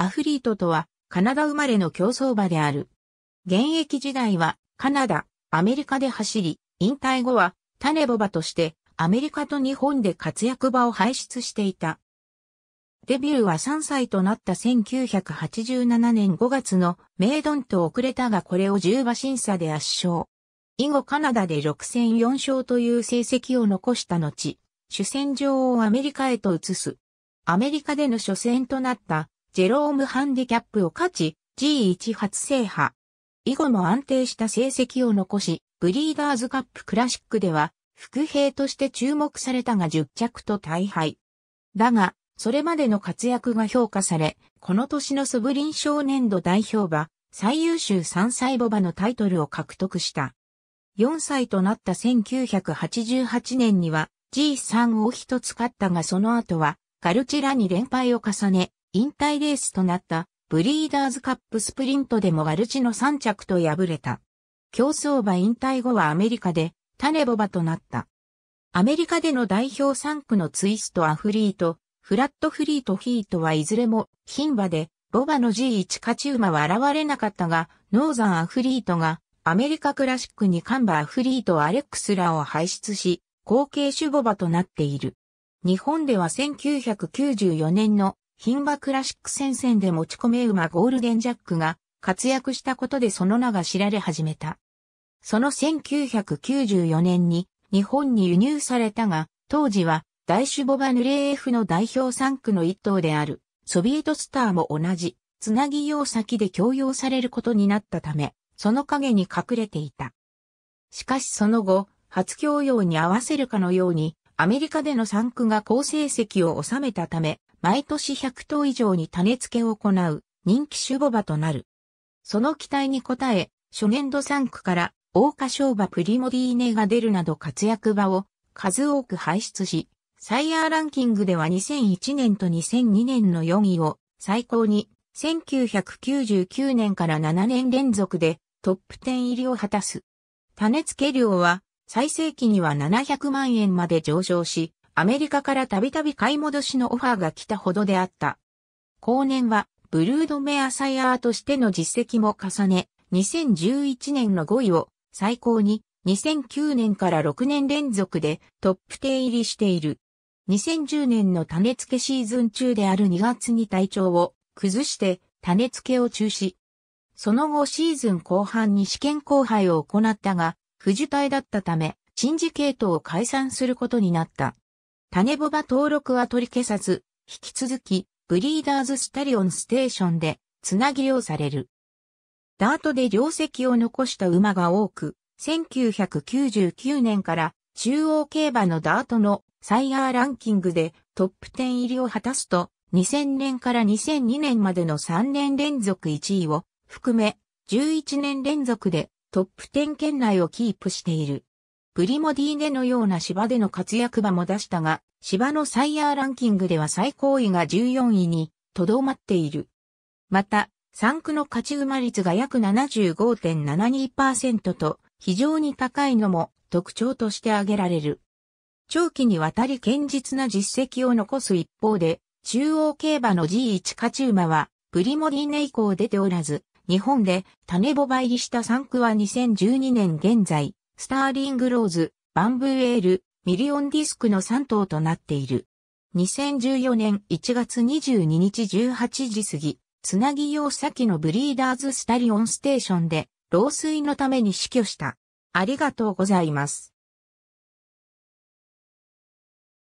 アフリートとはカナダ生まれの競争馬である。現役時代はカナダ、アメリカで走り、引退後はタネボ馬としてアメリカと日本で活躍場を輩出していた。デビューは3歳となった1987年5月のメイドンと遅れたがこれを10馬審査で圧勝。以後カナダで6戦4勝という成績を残した後、主戦場をアメリカへと移す。アメリカでの初戦となったジェロームハンディキャップを勝ち、G1 初制覇。以後も安定した成績を残し、ブリーダーズカップクラシックでは、副兵として注目されたが10着と大敗。だが、それまでの活躍が評価され、この年のソブリン少年度代表馬、最優秀3歳母馬のタイトルを獲得した。4歳となった1988年には G3 を一つ勝ったがその後はガルチラに連敗を重ね、引退レースとなったブリーダーズカップスプリントでもワルチの3着と敗れた。競争馬引退後はアメリカでタネボバとなった。アメリカでの代表3区のツイストアフリート、フラットフリートヒートはいずれも牝馬でボバの G1 勝ち馬は現れなかったが、ノーザンアフリートがアメリカクラシックにカンバアフリートアレックスらを輩出し、後継主ボバとなっている。日本では1994年の牝馬クラシック戦線で持ち込め馬ゴールデンジャックが活躍したことでその名が知られ始めた。その1994年に日本に輸入されたが、当時は大種ボバヌレーフの代表3区の一頭であるソビエトスターも同じ、つなぎ用先で強要されることになったため、その影に隠れていた。しかしその後、初強要に合わせるかのように、アメリカでの産区が好成績を収めたため、毎年100頭以上に種付けを行う人気種母馬となる。その期待に応え、初年度産区から大花商馬プリモディーネが出るなど活躍場を数多く輩出し、サイヤーランキングでは2001年と2002年の4位を最高に1999年から7年連続でトップ10入りを果たす。種付け量は最盛期には700万円まで上昇し、アメリカからたびたび買い戻しのオファーが来たほどであった。後年は、ブルードメアサイアーとしての実績も重ね、2011年の5位を最高に2009年から6年連続でトップ10入りしている。2010年の種付けシーズン中である2月に体調を崩して種付けを中止。その後シーズン後半に試験交配を行ったが、不受体だったため、チンジケートを解散することになった。種ボバ登録は取り消さず、引き続き、ブリーダーズスタリオンステーションで、つなぎ漁される。ダートで業績を残した馬が多く、1999年から中央競馬のダートのサイヤーランキングでトップ10入りを果たすと、2000年から2002年までの3年連続1位を含め、11年連続でトップ10圏内をキープしている。プリモディーネのような芝での活躍場も出したが、芝のサイヤーランキングでは最高位が14位にとどまっている。また、3区の勝ち馬率が約75.72%と非常に高いのも特徴として挙げられる。長期にわたり堅実な実績を残す一方で、中央競馬の G1 勝ち馬はプリモディーネ以降出ておらず、日本で種ボバ入りした産区は2012年現在、スターリングローズ、バンブーエール、ミリオンディスクの3頭となっている。2014年1月22日18時過ぎ、つなぎ用先のブリーダーズスタリオンステーションで、老衰のために死去した。ありがとうございます。